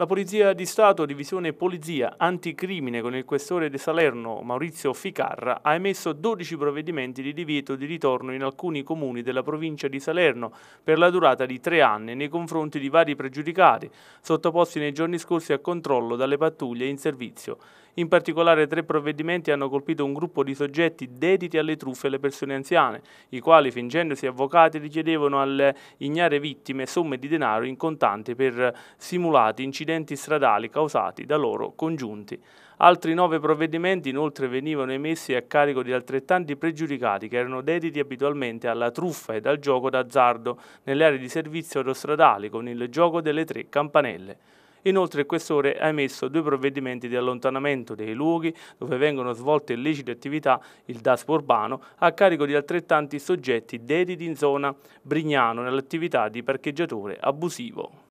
La Polizia di Stato, Divisione Polizia Anticrimine con il questore di Salerno Maurizio Ficarra, ha emesso 12 provvedimenti di divieto di ritorno in alcuni comuni della provincia di Salerno per la durata di tre anni nei confronti di vari pregiudicati, sottoposti nei giorni scorsi a controllo dalle pattuglie in servizio. In particolare tre provvedimenti hanno colpito un gruppo di soggetti dediti alle truffe e alle persone anziane, i quali fingendosi avvocati richiedevano alle ignare vittime somme di denaro in contanti per simulati incidenti stradali causati da loro congiunti. Altri nove provvedimenti inoltre venivano emessi a carico di altrettanti pregiudicati che erano dediti abitualmente alla truffa ed al gioco d'azzardo nelle aree di servizio autostradali con il gioco delle tre campanelle. Inoltre il questore ha emesso due provvedimenti di allontanamento dei luoghi dove vengono svolte illecite attività, il DASPO urbano, a carico di altrettanti soggetti dediti in zona Brignano nell'attività di parcheggiatore abusivo.